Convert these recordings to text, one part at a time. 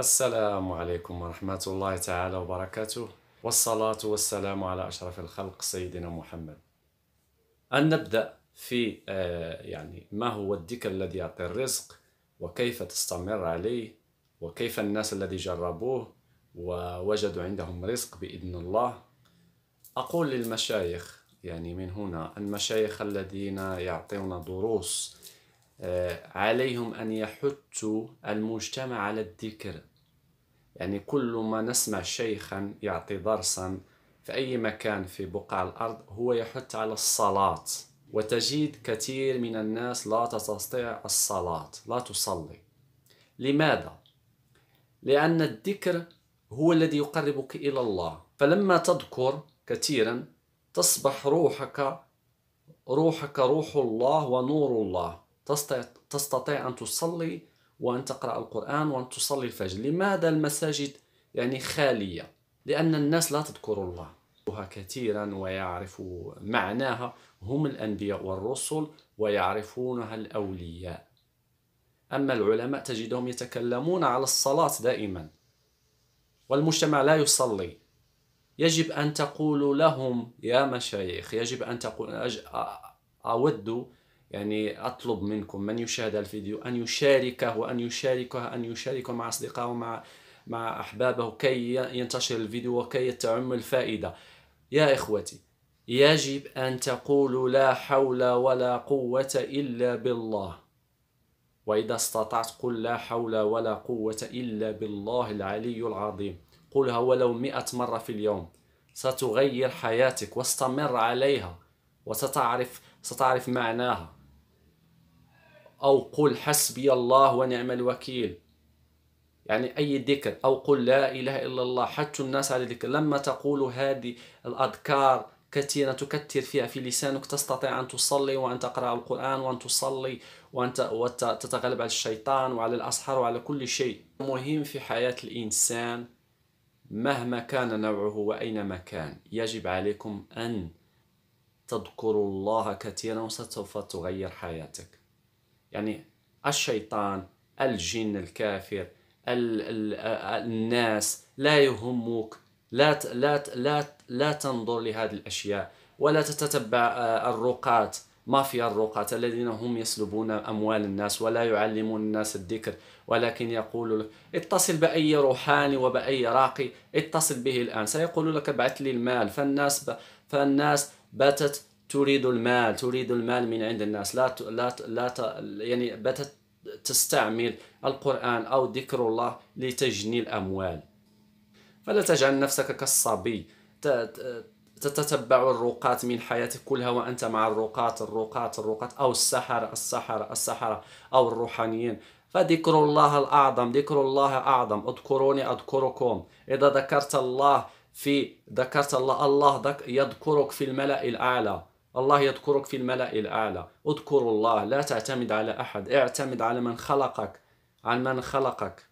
السلام عليكم ورحمة الله تعالى وبركاته والصلاة والسلام على أشرف الخلق سيدنا محمد أن نبدأ في آه، يعني ما هو الذكر الذي يعطي الرزق وكيف تستمر عليه وكيف الناس الذي جربوه ووجدوا عندهم رزق بإذن الله أقول للمشايخ يعني من هنا المشايخ الذين يعطون دروس آه، عليهم أن يحثوا المجتمع على الذكر يعني كل ما نسمع شيخا يعطي درسا في أي مكان في بقاع الأرض هو يحث على الصلاة وتجد كثير من الناس لا تستطيع الصلاة لا تصلي لماذا؟ لأن الذكر هو الذي يقربك إلى الله فلما تذكر كثيرا تصبح روحك روحك روح الله ونور الله تستطيع أن تصلي وأن تقرأ القرآن وأن تصلي الفجر لماذا المساجد يعني خالية لأن الناس لا تذكر الله كثيرا ويعرف معناها هم الأنبياء والرسل ويعرفونها الأولياء أما العلماء تجدهم يتكلمون على الصلاة دائما والمجتمع لا يصلي يجب أن تقول لهم يا مشايخ يجب أن تقول أود يعني أطلب منكم من يشاهد الفيديو أن يشاركه وأن يشاركه أن يشاركه مع أصدقائه ومع مع أحبابه كي ينتشر الفيديو وكي تعم الفائدة يا إخوتي يجب أن تقولوا لا حول ولا قوة إلا بالله وإذا استطعت قل لا حول ولا قوة إلا بالله العلي العظيم قلها ولو مئة مرة في اليوم ستغير حياتك واستمر عليها وستعرف ستعرف معناها أو قل حسبي الله ونعم الوكيل يعني أي ذكر أو قل لا إله إلا الله حتى الناس على ذكر لما تقول هذه الأذكار كثيرة تكثر فيها في لسانك تستطيع أن تصلي وأن تقرأ القرآن وأن تصلي وأن تتغلب على الشيطان وعلى الأسحار وعلى كل شيء مهم في حياة الإنسان مهما كان نوعه وأينما كان يجب عليكم أن تذكروا الله كثيرا وسوف تغير حياتك يعني الشيطان الجن الكافر الـ الـ الناس لا يهموك لا ت لا ت لا ت لا تنظر لهذه الاشياء ولا تتتبع آه، الرقات مافيا الرقات الذين هم يسلبون اموال الناس ولا يعلمون الناس الذكر ولكن يقول لك اتصل باي روحاني وباي راقي اتصل به الان سيقول لك ابعث لي المال فالناس ب... فالناس باتت تريد المال تريد المال من عند الناس لا ت... لا ت... لا ت... يعني باتت تستعمل القرآن أو ذكر الله لتجني الأموال فلا تجعل نفسك كالصبي تتتبع الرقات من حياتك كلها وأنت مع الرقات الرقات الرقات أو السحرة السحرة السحرة أو الروحانيين فذكر الله الأعظم ذكر الله أعظم اذكروني أذكركم إذا ذكرت الله في ذكرت الله الله يذكرك في الملأ الأعلى الله يذكرك في الملأ الأعلى اذكر الله لا تعتمد على أحد اعتمد على من خلقك على من خلقك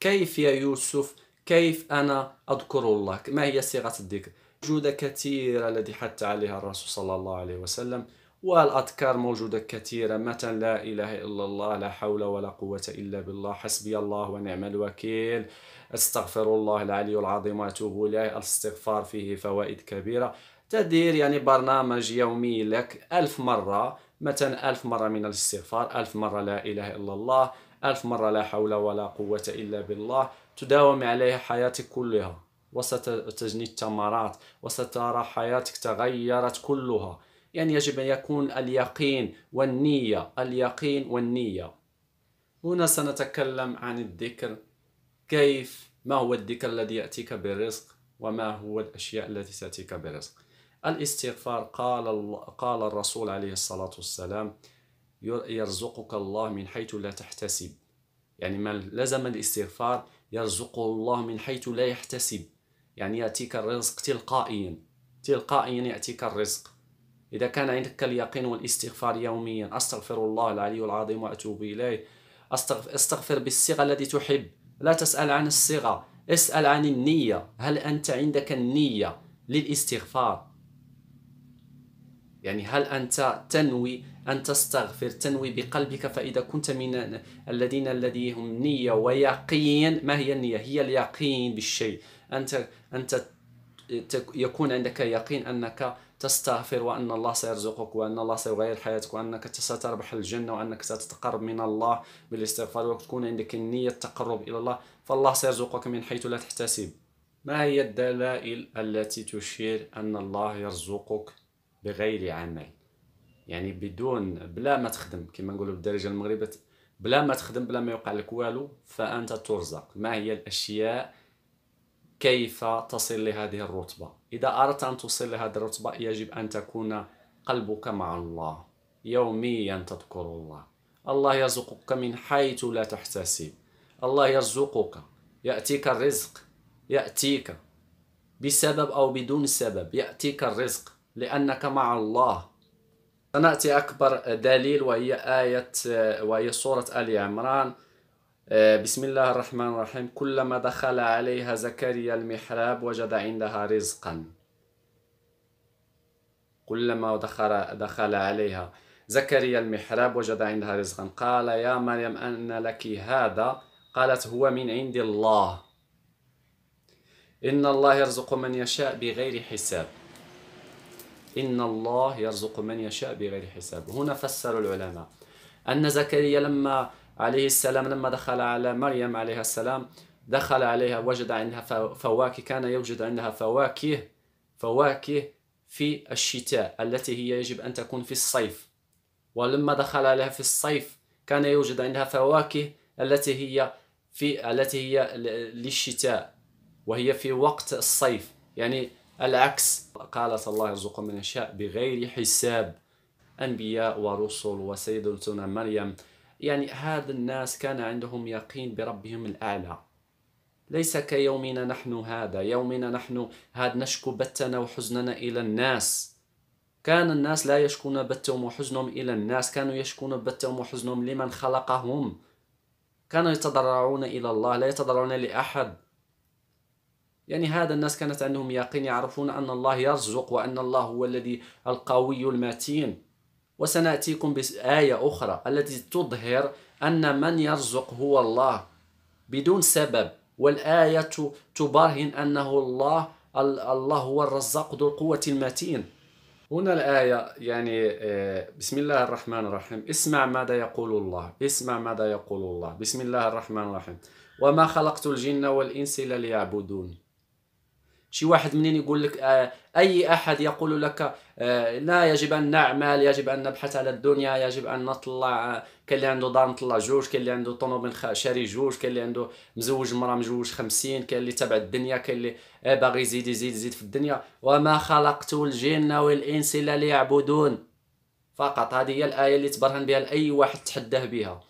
كيف يا يوسف كيف أنا أذكر الله ما هي صيغة الذكر موجودة كثيرة التي حث عليها الرسول صلى الله عليه وسلم والأذكار موجودة كثيرة مثلا لا إله إلا الله لا حول ولا قوة إلا بالله حسبي الله ونعم الوكيل أستغفر الله العلي العظيم وأتوب إليه الاستغفار فيه فوائد كبيرة تدير يعني برنامج يومي لك ألف مرة مثلا ألف مرة من الاستغفار ألف مرة لا إله إلا الله ألف مرة لا حول ولا قوة إلا بالله تداوم عليها حياتك كلها وستجني الثمرات وسترى حياتك تغيرت كلها يعني يجب أن يكون اليقين والنية اليقين والنية هنا سنتكلم عن الذكر كيف ما هو الذكر الذي يأتيك بالرزق وما هو الأشياء التي تأتيك بالرزق الاستغفار قال قال الرسول عليه الصلاه والسلام يرزقك الله من حيث لا تحتسب يعني من لزم الاستغفار يرزقه الله من حيث لا يحتسب يعني ياتيك الرزق تلقائيا تلقائيا ياتيك الرزق اذا كان عندك اليقين والاستغفار يوميا استغفر الله العلي العظيم واتوب اليه استغفر, استغفر بالصيغه التي تحب لا تسال عن الصيغه اسال عن النيه هل انت عندك النيه للاستغفار يعني هل أنت تنوي أن تستغفر تنوي بقلبك فإذا كنت من الذين الذي هم نية ويقين ما هي النية هي اليقين بالشيء أنت أنت يكون عندك يقين أنك تستغفر وأن الله سيرزقك وأن الله سيغير حياتك وأنك ستربح الجنة وأنك ستتقرب من الله بالاستغفار وتكون عندك النية التقرب إلى الله فالله سيرزقك من حيث لا تحتسب ما هي الدلائل التي تشير أن الله يرزقك بغير عمل يعني بدون بلا ما تخدم كما نقولوا بالدارجه المغربيه بلا ما تخدم بلا ما يوقع لك والو فانت ترزق ما هي الاشياء كيف تصل لهذه الرتبه اذا اردت ان تصل لهذه الرتبه يجب ان تكون قلبك مع الله يوميا تذكر الله الله يرزقك من حيث لا تحتسب الله يرزقك ياتيك الرزق ياتيك بسبب او بدون سبب ياتيك الرزق لأنك مع الله سنأتي أكبر دليل وهي آية وهي سورة آل عمران آه، بسم الله الرحمن الرحيم كلما دخل عليها زكريا المحراب وجد عندها رزقا كلما دخل, دخل عليها زكريا المحراب وجد عندها رزقا قال يا مريم أن لك هذا قالت هو من عند الله إن الله يرزق من يشاء بغير حساب إن الله يرزق من يشاء بغير حساب هنا فسر العلماء أن زكريا لما عليه السلام لما دخل على مريم عليه السلام دخل عليها وجد عندها فواكه كان يوجد عندها فواكه فواكه في الشتاء التي هي يجب أن تكون في الصيف ولما دخل عليها في الصيف كان يوجد عندها فواكه التي هي في التي هي للشتاء وهي في وقت الصيف يعني العكس قال صلى الله يرزق من يشاء بغير حساب أنبياء ورسل وسيدتنا مريم يعني هذا الناس كان عندهم يقين بربهم الأعلى ليس كيومنا نحن هذا يومنا نحن هذا نشكو بتنا وحزننا إلى الناس كان الناس لا يشكون بتهم وحزنهم إلى الناس كانوا يشكون بتهم وحزنهم لمن خلقهم كانوا يتضرعون إلى الله لا يتضرعون لأحد يعني هذا الناس كانت عندهم يقين يعرفون أن الله يرزق وأن الله هو الذي القوي المتين وسنأتيكم بآية أخرى التي تظهر أن من يرزق هو الله بدون سبب والآية تبرهن أنه الله الله هو الرزاق ذو القوة المتين هنا الآية يعني آه، بسم الله الرحمن الرحيم اسمع ماذا يقول الله اسمع ماذا يقول الله بسم الله الرحمن الرحيم وما خلقت الجن والإنس إلا ليعبدون شي واحد منين يقول لك آه، اي احد يقول لك آه، لا يجب ان نعمل يجب ان نبحث على الدنيا يجب ان نطلع آه، كاين اللي عنده دار نطلع جوج كاين اللي عنده طونوبيل شاري جوج كاين اللي عنده مزوج مرا مزوج خمسين كاين اللي تبع الدنيا كاين اللي باغي يزيد يزيد يزيد في الدنيا وما خلقت الجن والانس الا ليعبدون فقط هذه هي الايه اللي تبرهن بها اي واحد تحداه بها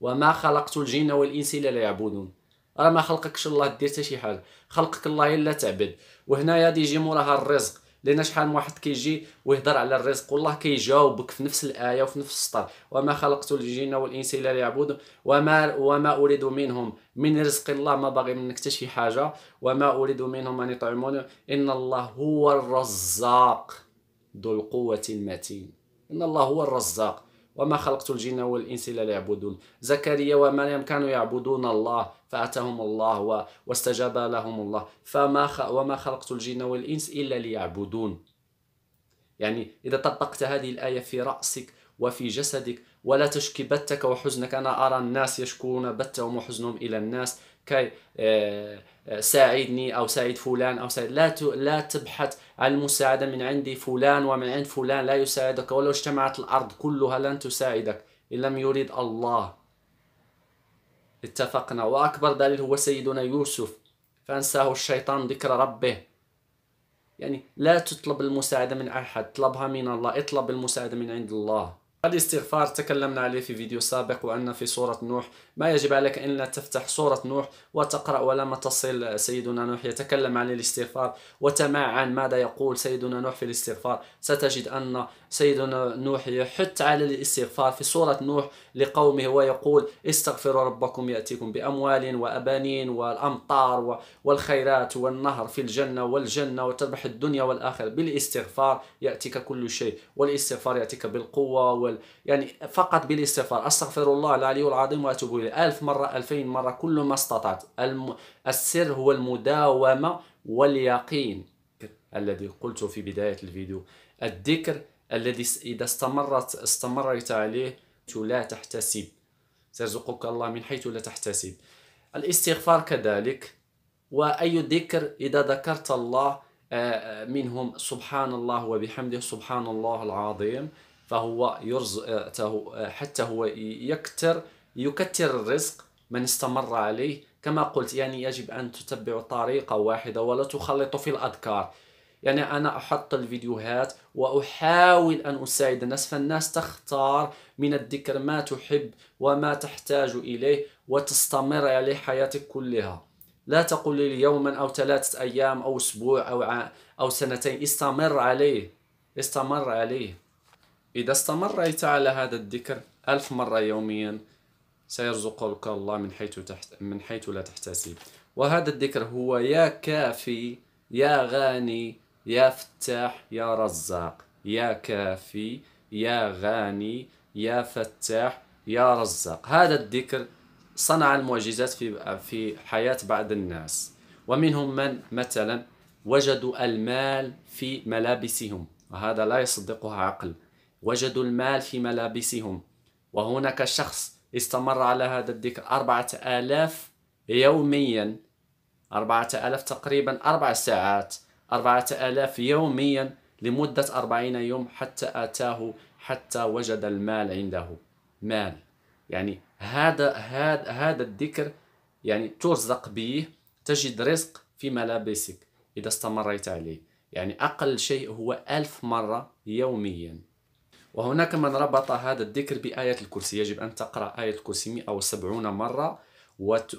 وما خلقت الجن والانس الا ليعبدون راه ما خلقكش الله دير حتى شي حاجه خلقك الله الا تعبد وهنايا غادي يجي موراها الرزق لان شحال من واحد كيجي ويهضر على الرزق والله كيجاوبك في نفس الايه وفي نفس السطر وما خلقت الجن والانس الا ليعبدون وما وما اريد منهم من رزق الله ما باغي منك حتى شي حاجه وما اريد منهم ان يطعمون ان الله هو الرزاق ذو القوه المتين ان الله هو الرزاق وما خلقت الجن والإنس إلا ليعبدون زكريا ومريم كانوا يعبدون الله فأتاهم الله واستجاب لهم الله فما خ... وما خلقت الجن والإنس إلا ليعبدون يعني إذا طبقت هذه الآية في رأسك وفي جسدك ولا تشكي بتك وحزنك أنا أرى الناس يشكون بتهم وحزنهم إلى الناس كي آه، آه، ساعدني او ساعد فلان او ساعد لا لا تبحث عن المساعده من عند فلان ومن عند فلان لا يساعدك ولو اجتمعت الارض كلها لن تساعدك ان لم يريد الله اتفقنا واكبر دليل هو سيدنا يوسف فانساه الشيطان ذكر ربه يعني لا تطلب المساعده من احد اطلبها من الله اطلب المساعده من عند الله الاستغفار تكلمنا عليه في فيديو سابق وأن في سورة نوح ما يجب عليك إلا تفتح سورة نوح وتقرأ ولما تصل سيدنا نوح يتكلم عن الاستغفار وتمع عن ماذا يقول سيدنا نوح في الاستغفار ستجد أن سيدنا نوح يحث على الاستغفار في سورة نوح لقومه ويقول استغفروا ربكم يأتيكم بأموال وأبانين والأمطار والخيرات والنهر في الجنة والجنة وتربح الدنيا والآخرة بالاستغفار يأتيك كل شيء والاستغفار يأتيك بالقوة الأول يعني فقط بالاستغفار أستغفر الله العلي العظيم وأتوب إليه ألف مرة ألفين مرة كل ما استطعت الم... السر هو المداومة واليقين الذي قلته في بداية الفيديو الذكر الذي إذا استمرت استمرت عليه لا تحتسب سيرزقك الله من حيث لا تحتسب الاستغفار كذلك وأي ذكر إذا ذكرت الله آه، آه، منهم سبحان الله وبحمده سبحان الله العظيم فهو يرزق آه، آه، حتى هو يكثر يكثر الرزق من استمر عليه كما قلت يعني يجب أن تتبع طريقة واحدة ولا تخلط في الأذكار يعني أنا أحط الفيديوهات وأحاول أن أساعد الناس فالناس تختار من الذكر ما تحب وما تحتاج إليه وتستمر عليه حياتك كلها لا تقل لي يوما أو ثلاثة أيام أو أسبوع أو, أو سنتين استمر عليه استمر عليه إذا استمريت على هذا الذكر ألف مرة يوميا سيرزقك الله من حيث تحت من حيث لا تحتسب وهذا الذكر هو يا كافي يا غاني يا فتاح يا رزاق يا كافي يا غاني يا فتاح يا رزاق هذا الذكر صنع المعجزات في في حياة بعض الناس ومنهم من مثلا وجدوا المال في ملابسهم وهذا لا يصدقه عقل وجدوا المال في ملابسهم وهناك شخص استمر على هذا الذكر أربعة آلاف يوميا أربعة آلاف تقريبا أربع ساعات أربعة آلاف يوميا لمدة أربعين يوم حتى أتاه حتى وجد المال عنده مال يعني هذا هذا هذا الذكر يعني ترزق به تجد رزق في ملابسك إذا استمريت عليه يعني أقل شيء هو ألف مرة يومياً وهناك من ربط هذا الذكر بآية الكرسي يجب أن تقرأ آية الكرسي 170 مرة وت...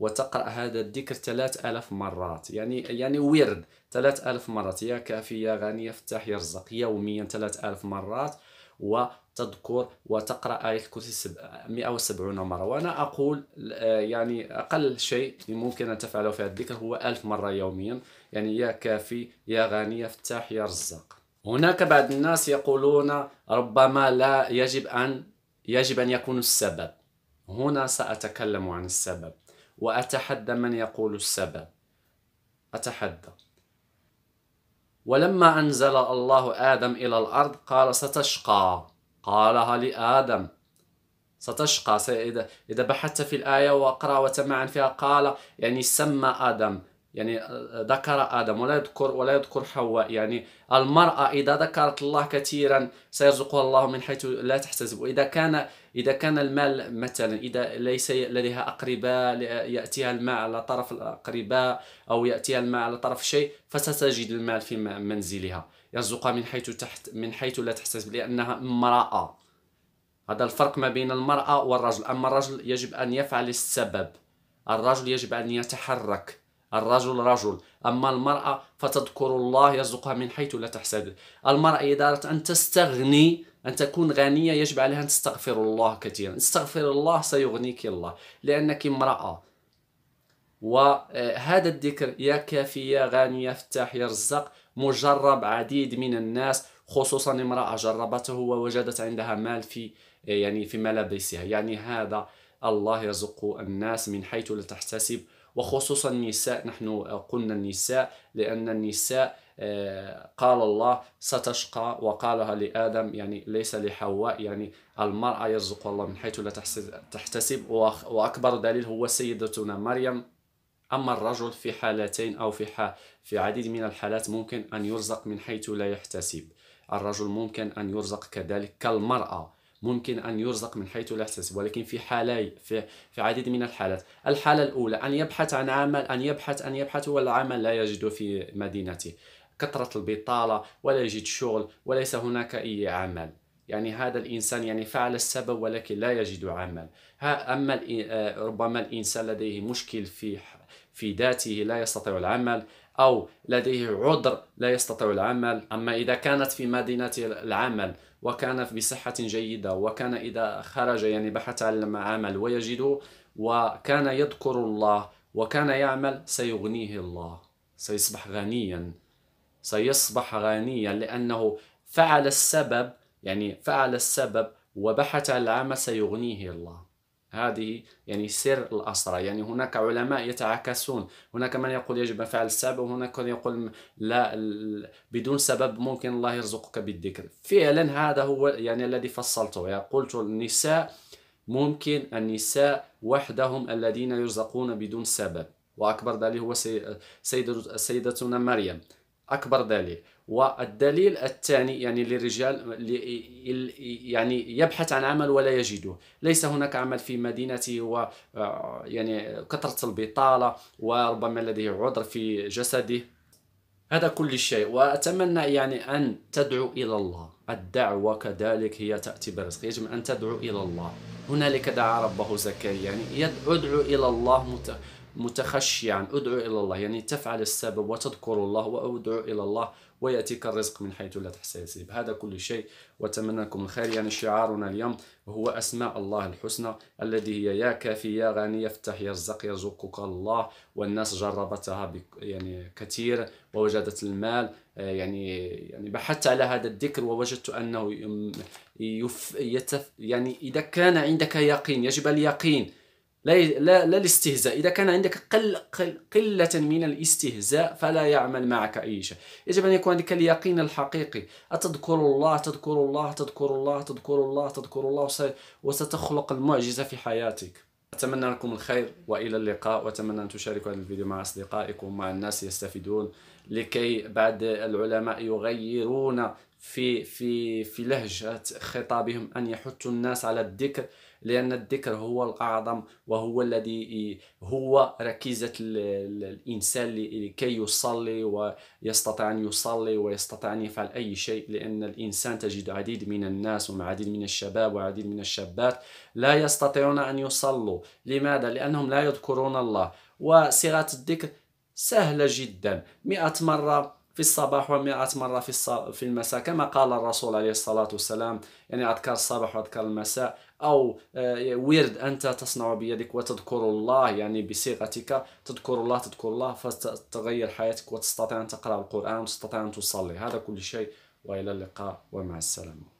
وتقرأ هذا الذكر 3000 مرات يعني يعني ورد 3000 مرات يا كافي يا غني يا فتاح يرزق يوميا 3000 مرات وتذكر وتقرأ آية الكرسي 170 مرة وأنا أقول يعني أقل شيء ممكن أن تفعله في هذا الذكر هو 1000 مرة يوميا يعني يا كافي يا غني يا فتاح يا هناك بعض الناس يقولون ربما لا يجب أن يجب أن يكون السبب هنا سأتكلم عن السبب وأتحدى من يقول السبب أتحدى ولما أنزل الله آدم إلى الأرض قال ستشقى قالها لآدم ستشقى إذا بحثت في الآية وأقرأ وتمعن فيها قال يعني سمى آدم يعني آه، آه، ذكر آدم ولا يذكر ولا يذكر حواء يعني المرأة إذا ذكرت الله كثيرا سيرزقها الله من حيث لا تحتسب وإذا كان إذا كان المال مثلا إذا ليس لديها أقرباء يأتيها الماء على طرف الأقرباء أو يأتيها الماء على طرف شيء فستجد المال في منزلها يرزقها من حيث تحت من حيث لا تحتسب لأنها امرأة هذا الفرق ما بين المرأة والرجل أما الرجل يجب أن يفعل السبب الرجل يجب أن يتحرك الرجل رجل أما المرأة فتذكر الله يرزقها من حيث لا تحتسب المرأة إذا أردت أن تستغني أن تكون غنية يجب عليها أن تستغفر الله كثيرا استغفر الله سيغنيك الله لأنك امرأة وهذا الذكر يا كافية يا غانية فتاح يرزق مجرب عديد من الناس خصوصا امرأة جربته ووجدت عندها مال في يعني في ملابسها يعني هذا الله يرزق الناس من حيث لا تحتسب وخصوصا النساء نحن قلنا النساء لأن النساء آه، قال الله ستشقى وقالها لآدم يعني ليس لحواء يعني المرأة يرزق الله من حيث لا تحتسب وأكبر دليل هو سيدتنا مريم أما الرجل في حالتين أو في حال في عديد من الحالات ممكن أن يرزق من حيث لا يحتسب الرجل ممكن أن يرزق كذلك كالمرأة ممكن أن يرزق من حيث لا يحتسب ولكن في حالي في, في عديد من الحالات الحالة الأولى أن يبحث عن عمل أن يبحث أن يبحث والعمل لا يجد في مدينته كثرة البطالة ولا يجد شغل وليس هناك أي عمل يعني هذا الإنسان يعني فعل السبب ولكن لا يجد عمل أما آه، ربما الإنسان لديه مشكل في في ذاته لا يستطيع العمل أو لديه عذر لا يستطيع العمل أما إذا كانت في مدينة العمل وكان بصحة جيدة وكان إذا خرج يعني بحث عن المعامل ويجده وكان يذكر الله وكان يعمل سيغنيه الله سيصبح غنيا سيصبح غنيا لأنه فعل السبب يعني فعل السبب وبحث عن العمل سيغنيه الله هذه يعني سر الأسرة يعني هناك علماء يتعاكسون هناك من يقول يجب أن فعل السبب وهناك من يقول لا بدون سبب ممكن الله يرزقك بالذكر فعلا هذا هو يعني الذي فصلته يعني قلت النساء ممكن النساء وحدهم الذين يرزقون بدون سبب وأكبر دليل هو سيدتنا مريم اكبر دليل والدليل الثاني يعني للرجال يعني يبحث عن عمل ولا يجده ليس هناك عمل في مدينته و آه، يعني كثرة البطالة وربما لديه عذر في جسده هذا كل شيء وأتمنى يعني أن تدعو إلى الله الدعوة كذلك هي تأتي برزق يجب أن تدعو إلى الله هنالك دعا ربه زكريا يعني ادعو إلى الله متخشعا ادعو إلى الله يعني تفعل السبب وتذكر الله وأدعو إلى الله ويأتيك الرزق من حيث لا تحتسب هذا كل شيء واتمنى لكم الخير يعني شعارنا اليوم هو أسماء الله الحسنى الذي هي يا كافي يا غني يفتح يرزق يرزقك الله والناس جربتها يعني كثير ووجدت المال آه، يعني يعني بحثت على هذا الذكر ووجدت انه يف يعني اذا كان عندك يقين يجب اليقين لا لا, لا الاستهزاء اذا كان عندك قل, قل قله من الاستهزاء فلا يعمل معك اي شيء يجب ان يكون عندك اليقين الحقيقي اتذكر الله تذكر الله تذكر الله تذكر الله تذكر الله وستخلق المعجزه في حياتك أتمنى لكم الخير وإلى اللقاء وأتمنى أن تشاركوا هذا الفيديو مع أصدقائكم ومع الناس يستفيدون لكي بعد العلماء يغيرون في في في لهجة خطابهم أن يحثوا الناس على الذكر لأن الذكر هو الأعظم وهو الذي هو ركيزة الإنسان لكي يصلي ويستطيع أن يصلي ويستطيع أن يفعل أي شيء لأن الإنسان تجد عديد من الناس وعديد من الشباب وعديد من الشابات لا يستطيعون أن يصلوا لماذا؟ لأنهم لا يذكرون الله وصيغة الذكر سهلة جدا مئة مرة في الصباح ومئة مرة في في المساء كما قال الرسول عليه الصلاة والسلام يعني أذكار الصباح وأذكار المساء أو آه، ورد أنت تصنع بيدك وتذكر الله يعني بصيغتك تذكر الله تذكر الله فتغير حياتك وتستطيع أن تقرأ القرآن وتستطيع أن تصلي هذا كل شيء وإلى اللقاء ومع السلامة